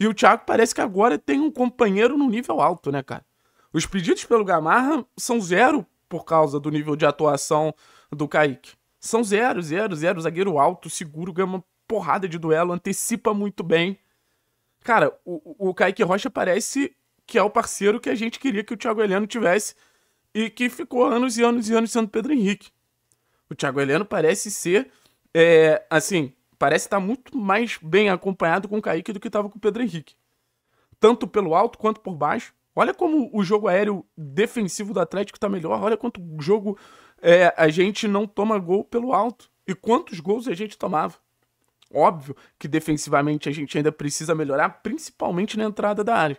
E o Thiago parece que agora tem um companheiro no nível alto, né, cara? Os pedidos pelo Gamarra são zero por causa do nível de atuação do Kaique. São zero, zero, zero. Zagueiro alto, seguro, ganha uma porrada de duelo, antecipa muito bem. Cara, o, o Kaique Rocha parece que é o parceiro que a gente queria que o Thiago Heleno tivesse e que ficou anos e anos e anos sendo Pedro Henrique. O Thiago Heleno parece ser, é, assim, parece estar muito mais bem acompanhado com o Kaique do que estava com o Pedro Henrique. Tanto pelo alto quanto por baixo. Olha como o jogo aéreo defensivo do Atlético está melhor. Olha quanto jogo é, a gente não toma gol pelo alto. E quantos gols a gente tomava. Óbvio que defensivamente a gente ainda precisa melhorar, principalmente na entrada da área.